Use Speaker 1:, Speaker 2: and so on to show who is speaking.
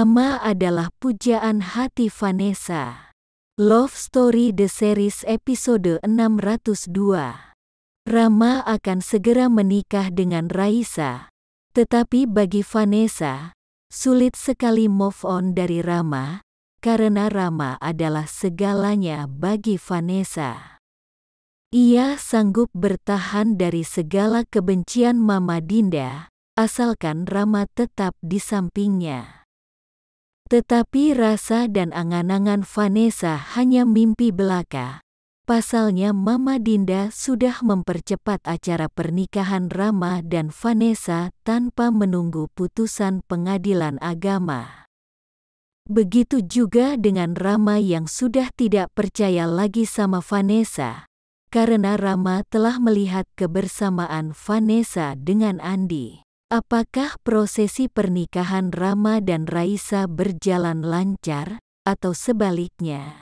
Speaker 1: Rama adalah pujaan hati Vanessa. Love Story The Series episode 602. Rama akan segera menikah dengan Raisa. Tetapi bagi Vanessa, sulit sekali move on dari Rama, karena Rama adalah segalanya bagi Vanessa. Ia sanggup bertahan dari segala kebencian Mama Dinda, asalkan Rama tetap di sampingnya. Tetapi rasa dan angan-angan Vanessa hanya mimpi belaka. Pasalnya Mama Dinda sudah mempercepat acara pernikahan Rama dan Vanessa tanpa menunggu putusan pengadilan agama. Begitu juga dengan Rama yang sudah tidak percaya lagi sama Vanessa, karena Rama telah melihat kebersamaan Vanessa dengan Andi. Apakah prosesi pernikahan Rama dan Raisa berjalan lancar, atau sebaliknya?